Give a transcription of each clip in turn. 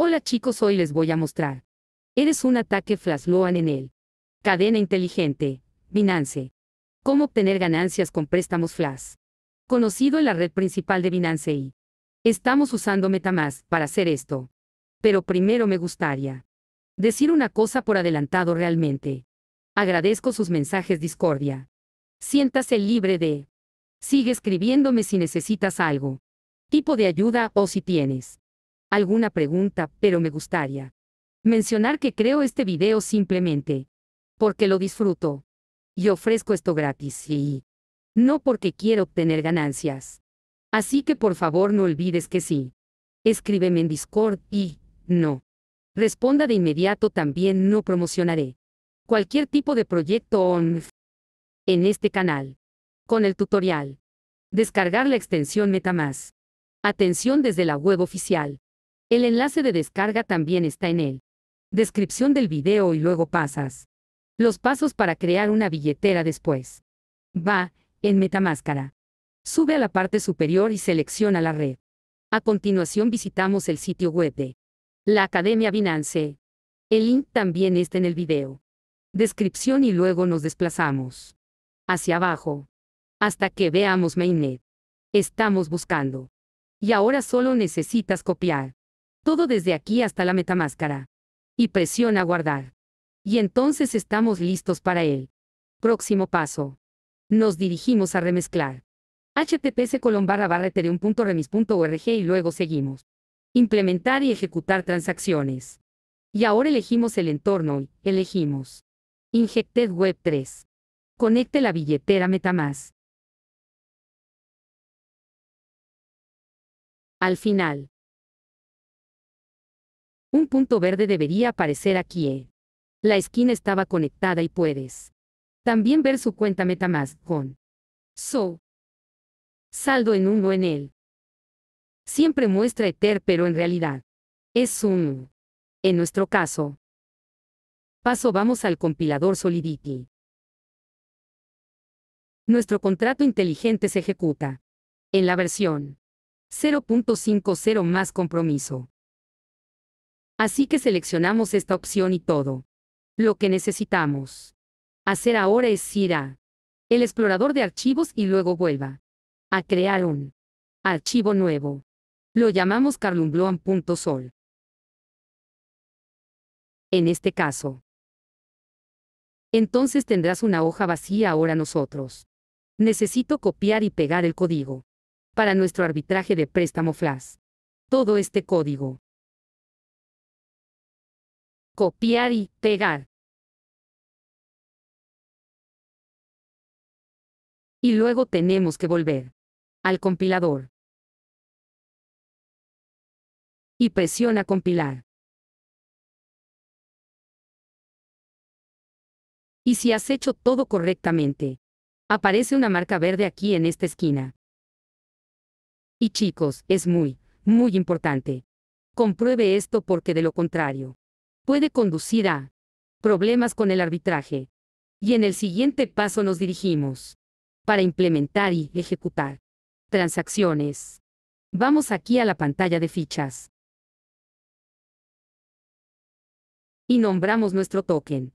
Hola chicos, hoy les voy a mostrar. Eres un ataque Flash Loan en el Cadena inteligente, Binance. Cómo obtener ganancias con préstamos Flash. Conocido en la red principal de Binance y estamos usando MetaMask para hacer esto. Pero primero me gustaría decir una cosa por adelantado realmente. Agradezco sus mensajes Discordia. Siéntase libre de Sigue escribiéndome si necesitas algo. Tipo de ayuda o si tienes alguna pregunta, pero me gustaría mencionar que creo este video simplemente porque lo disfruto. Y ofrezco esto gratis y no porque quiero obtener ganancias. Así que por favor no olvides que sí. Escríbeme en Discord y no. Responda de inmediato también no promocionaré cualquier tipo de proyecto ONF en este canal. Con el tutorial. Descargar la extensión MetaMask. Atención desde la web oficial. El enlace de descarga también está en el descripción del video y luego pasas los pasos para crear una billetera después. Va, en Metamáscara. Sube a la parte superior y selecciona la red. A continuación visitamos el sitio web de la Academia Binance. El link también está en el video. Descripción y luego nos desplazamos hacia abajo hasta que veamos Mainnet. Estamos buscando. Y ahora solo necesitas copiar todo desde aquí hasta la metamáscara. Y presiona guardar. Y entonces estamos listos para él. Próximo paso. Nos dirigimos a remezclar. https y luego seguimos. Implementar y ejecutar transacciones. Y ahora elegimos el entorno y elegimos. Injected Web 3. Conecte la billetera Metamask. Al final. Un punto verde debería aparecer aquí. Eh. La esquina estaba conectada y puedes también ver su cuenta MetaMask con So. Saldo en uno en él. Siempre muestra Ether, pero en realidad es un En nuestro caso. Paso vamos al compilador Solidity. Nuestro contrato inteligente se ejecuta en la versión 0.50 más compromiso. Así que seleccionamos esta opción y todo. Lo que necesitamos hacer ahora es ir a el explorador de archivos y luego vuelva a crear un archivo nuevo. Lo llamamos carlumbloan.sol. En este caso. Entonces tendrás una hoja vacía ahora nosotros. Necesito copiar y pegar el código. Para nuestro arbitraje de préstamo flash. Todo este código copiar y pegar. Y luego tenemos que volver al compilador. Y presiona compilar. Y si has hecho todo correctamente, aparece una marca verde aquí en esta esquina. Y chicos, es muy, muy importante. Compruebe esto porque de lo contrario, puede conducir a problemas con el arbitraje. Y en el siguiente paso nos dirigimos para implementar y ejecutar transacciones. Vamos aquí a la pantalla de fichas. Y nombramos nuestro token.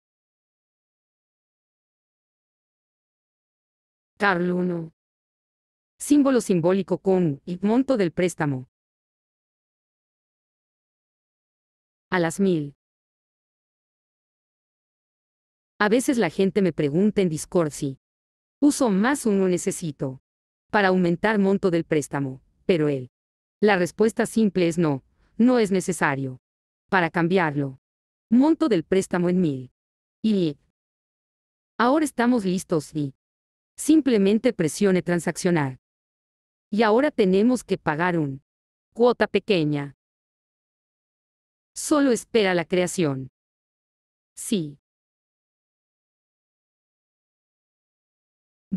Carl 1. Símbolo simbólico con y monto del préstamo. A las mil. A veces la gente me pregunta en Discord si uso más uno necesito para aumentar monto del préstamo, pero él. La respuesta simple es no, no es necesario. Para cambiarlo. Monto del préstamo en mil. Y ahora estamos listos y simplemente presione transaccionar. Y ahora tenemos que pagar un cuota pequeña. Solo espera la creación. Sí.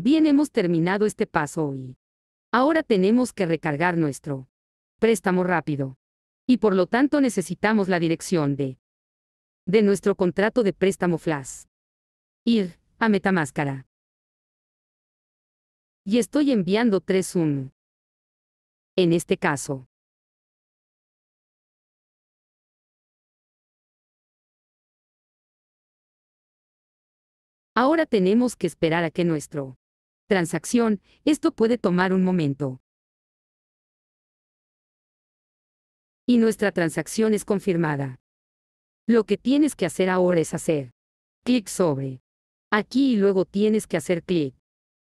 Bien hemos terminado este paso hoy. ahora tenemos que recargar nuestro préstamo rápido. Y por lo tanto necesitamos la dirección de de nuestro contrato de préstamo flash. Ir a Metamáscara. Y estoy enviando 3.1. En este caso. Ahora tenemos que esperar a que nuestro transacción, esto puede tomar un momento. Y nuestra transacción es confirmada. Lo que tienes que hacer ahora es hacer clic sobre aquí y luego tienes que hacer clic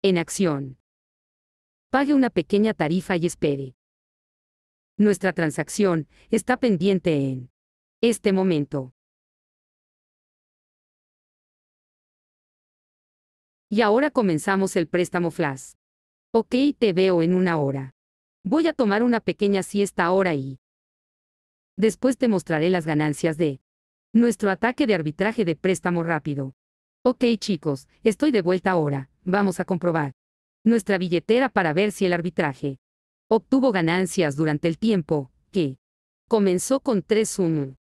en acción. Pague una pequeña tarifa y espere. Nuestra transacción está pendiente en este momento. Y ahora comenzamos el préstamo flash. Ok, te veo en una hora. Voy a tomar una pequeña siesta ahora y... Después te mostraré las ganancias de... Nuestro ataque de arbitraje de préstamo rápido. Ok chicos, estoy de vuelta ahora, vamos a comprobar. Nuestra billetera para ver si el arbitraje obtuvo ganancias durante el tiempo, que comenzó con 3-1.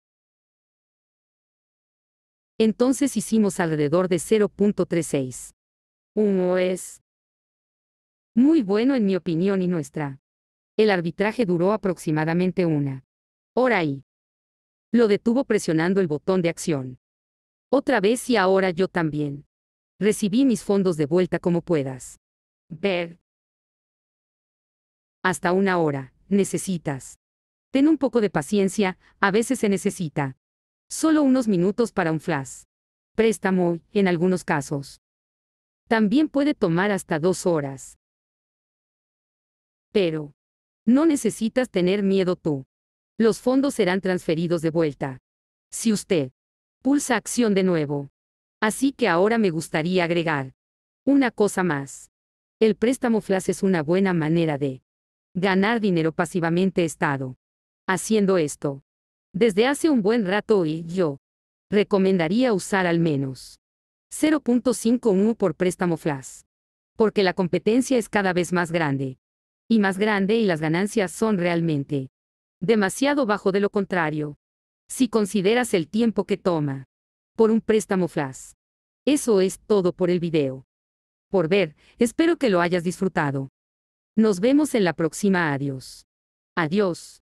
Entonces hicimos alrededor de 0.36. Uno es muy bueno en mi opinión y nuestra. El arbitraje duró aproximadamente una hora y lo detuvo presionando el botón de acción. Otra vez y ahora yo también. Recibí mis fondos de vuelta como puedas. Ver. Hasta una hora, necesitas. Ten un poco de paciencia, a veces se necesita. Solo unos minutos para un flash. Préstamo, en algunos casos. También puede tomar hasta dos horas. Pero, no necesitas tener miedo tú. Los fondos serán transferidos de vuelta. Si usted pulsa acción de nuevo. Así que ahora me gustaría agregar una cosa más. El préstamo flash es una buena manera de ganar dinero pasivamente estado. Haciendo esto. Desde hace un buen rato y yo recomendaría usar al menos 0.51 por préstamo flash. Porque la competencia es cada vez más grande. Y más grande y las ganancias son realmente demasiado bajo de lo contrario. Si consideras el tiempo que toma. Por un préstamo flash. Eso es todo por el video. Por ver, espero que lo hayas disfrutado. Nos vemos en la próxima. Adiós. Adiós.